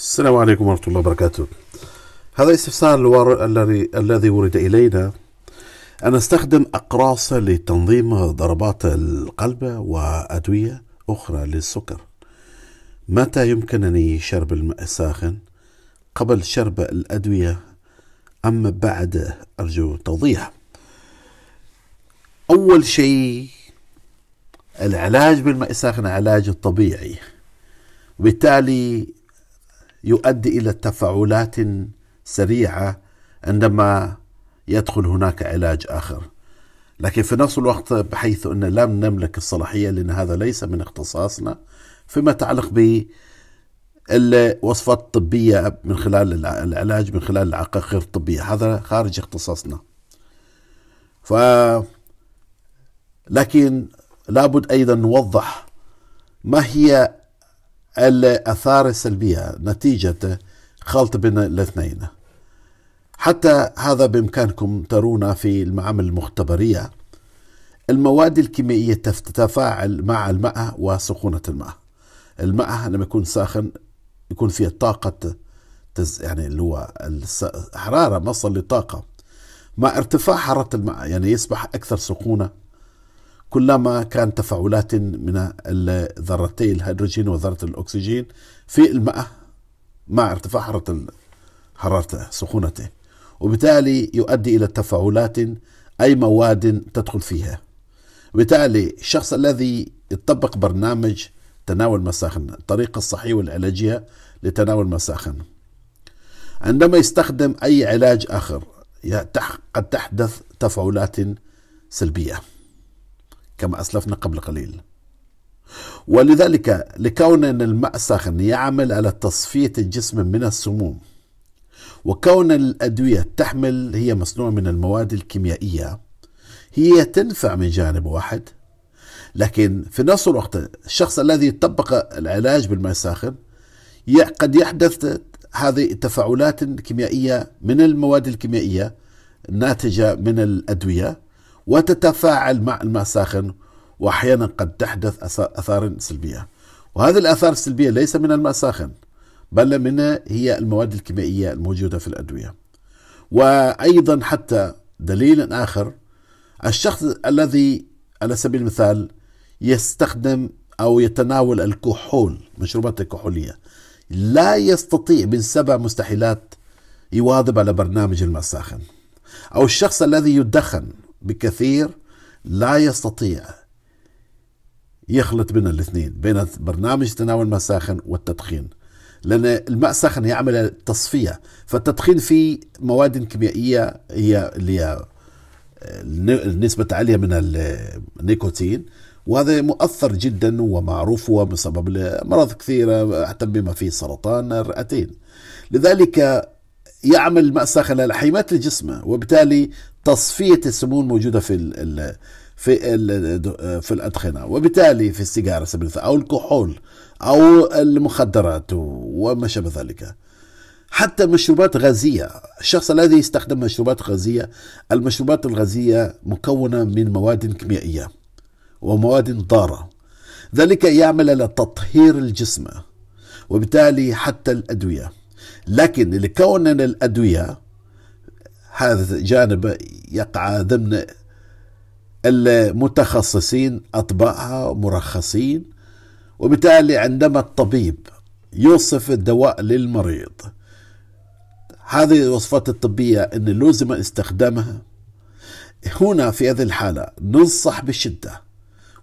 السلام عليكم ورحمة الله وبركاته هذا استفسار الور... الذي الذي ورد إلينا أن نستخدم أقراص لتنظيم ضربات القلب وأدوية أخرى للسكر متى يمكنني شرب الماء الساخن قبل شرب الأدوية أم بعد أرجو توضيح أول شيء العلاج بالماء الساخن علاج طبيعي وبالتالي يؤدي الى تفاعلات سريعه عندما يدخل هناك علاج اخر لكن في نفس الوقت بحيث ان لم نملك الصلاحيه لان هذا ليس من اختصاصنا فيما يتعلق ب الوصفات الطبيه من خلال العلاج من خلال الاعاقه غير الطبيه هذا خارج اختصاصنا ف لكن لابد ايضا نوضح ما هي الأثار السلبية نتيجة خلط بين الاثنين حتى هذا بإمكانكم ترون في المعامل المختبرية المواد الكيميائية تتفاعل مع الماء وسخونة الماء الماء لما يكون ساخن يكون فيه طاقة تز يعني اللي هو الحرارة مصدر للطاقه مع ارتفاع حرارة الماء يعني يصبح أكثر سخونة كلما كان تفاعلات من ذرتي الهيدروجين وذرة الأكسجين في الماء مع ارتفاع حرارة حرارته سخونته وبالتالي يؤدي إلى تفاعلات أي مواد تدخل فيها بالتالي الشخص الذي يطبق برنامج تناول مساخن الطريقة الصحية والعلاجية لتناول مساخن عندما يستخدم أي علاج آخر قد تحدث تفاعلات سلبية كما أسلفنا قبل قليل ولذلك لكون أن المأسخ يعمل على تصفية الجسم من السموم وكون الأدوية تحمل هي مصنوعة من المواد الكيميائية هي تنفع من جانب واحد لكن في نفس الوقت الشخص الذي طبق العلاج بالماء الساخن قد يحدث هذه تفاعلات كيميائية من المواد الكيميائية الناتجة من الأدوية وتتفاعل مع الماء الساخن واحيانا قد تحدث اثار سلبيه وهذه الاثار السلبيه ليس من الماء الساخن بل منها هي المواد الكيميائيه الموجوده في الادويه وايضا حتى دليل اخر الشخص الذي على سبيل المثال يستخدم او يتناول الكحول مشروبات الكحوليه لا يستطيع من سبع مستحيلات يواظب على برنامج الماء الساخن أو الشخص الذي يدخن بكثير لا يستطيع يخلط بين الاثنين بين برنامج تناول الماء الساخن والتدخين لان الماء الساخن يعمل تصفيه فالتدخين فيه مواد كيميائيه هي اللي هي آه، النسبة عاليه من النيكوتين وهذا مؤثر جدا ومعروف وبسبب بسبب أمراض كثيرة حتى بما فيه سرطان الرئتين لذلك يعمل مأساة خلال حيمات الجسم وبالتالي تصفية السموم الموجودة في الـ في الـ في الأدخنة وبالتالي في السيجارة أو الكحول أو المخدرات وما شابه ذلك حتى مشروبات غازية الشخص الذي يستخدم مشروبات غازية المشروبات الغازية مكونة من مواد كيميائية ومواد ضارة ذلك يعمل على تطهير الجسم وبالتالي حتى الأدوية لكن لكون الأدوية هذا جانب يقع ضمن المتخصصين أطباءها مرخصين وبالتالي عندما الطبيب يوصف الدواء للمريض هذه الوصفات الطبية أن لزم استخدامها هنا في هذه الحالة ننصح بشدة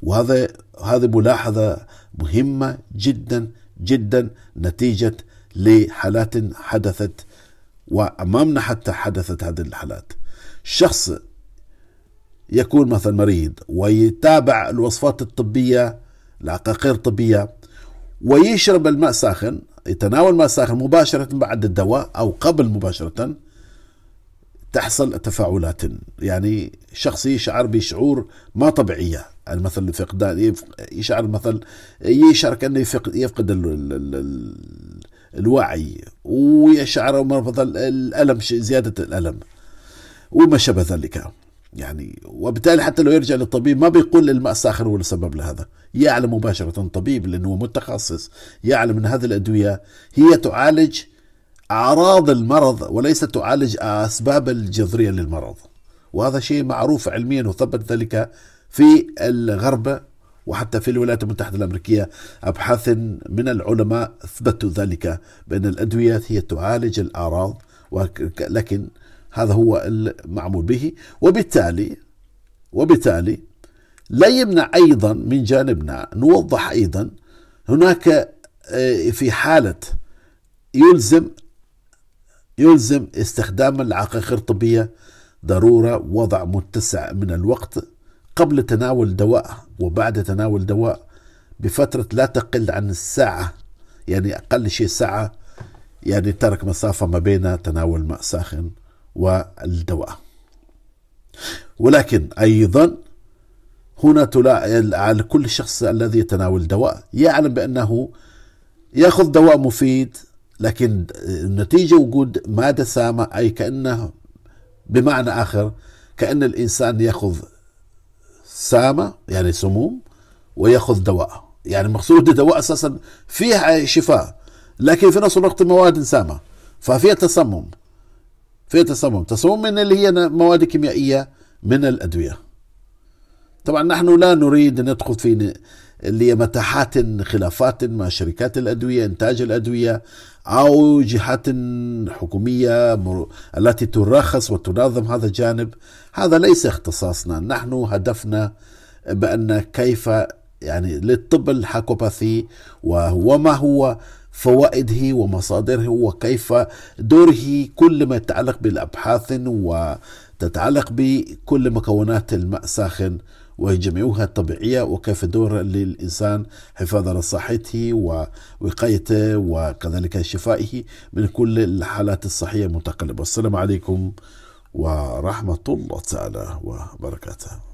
وهذا هذه ملاحظة مهمة جدا جدا نتيجة لحالات حدثت وأمامنا حتى حدثت هذه الحالات شخص يكون مثلا مريض ويتابع الوصفات الطبية العقاقير الطبية ويشرب الماء ساخن يتناول ماء ساخن مباشرة بعد الدواء أو قبل مباشرة تحصل تفاعلات يعني شخص يشعر بشعور ما طبيعية يعني مثلا الفقدان يشعر مثل يشعر كأنه يفقد, يفقد الوعي ويشعر مرفض الألم زيادة الألم وما شابه ذلك يعني وبالتالي حتى لو يرجع للطبيب ما بيقول الماء الساخن هو السبب لهذا يعلم مباشرة الطبيب لأنه متخصص يعلم أن هذه الأدوية هي تعالج أعراض المرض وليس تعالج أسباب الجذرية للمرض وهذا شيء معروف علميا وثبت ذلك في الغرب وحتى في الولايات المتحدة الأمريكية أبحاث من العلماء أثبتوا ذلك بأن الأدوية هي تعالج الأعراض لكن هذا هو المعمول به وبالتالي وبالتالي لا يمنع أيضا من جانبنا نوضح أيضا هناك آه، في حالة يلزم يلزم استخدام العقاقير الطبية ضرورة وضع متسع من الوقت قبل تناول دواء وبعد تناول دواء بفترة لا تقل عن الساعة يعني أقل شيء ساعة يعني ترك مسافة ما بين تناول ماء ساخن والدواء ولكن أيضا هنا تلاقي على كل شخص الذي يتناول دواء يعلم بأنه يأخذ دواء مفيد لكن النتيجة وجود مادة سامة أي كأنه بمعنى آخر كأن الإنسان يأخذ سامه يعني سموم وياخذ دواء يعني مقصود دواء اساسا فيها شفاء لكن في نفس الوقت مواد سامه ففيها تسمم فيها تسمم تسمم من اللي هي مواد كيميائيه من الادويه طبعا نحن لا نريد ان ندخل في اللي هي متاحات خلافات مع شركات الأدوية إنتاج الأدوية أو جهات حكومية التي ترخص وتنظم هذا الجانب هذا ليس اختصاصنا نحن هدفنا بأن كيف يعني للطب الحكوباثي وما هو فوائده ومصادره وكيف دوره كل ما يتعلق بالأبحاث وتتعلق بكل مكونات الماء الساخن وهي جميعها طبيعية وكيف دور للإنسان حفاظا على صحته ووقايته وكذلك شفائه من كل الحالات الصحية المتقلبة والسلام عليكم ورحمة الله تعالى وبركاته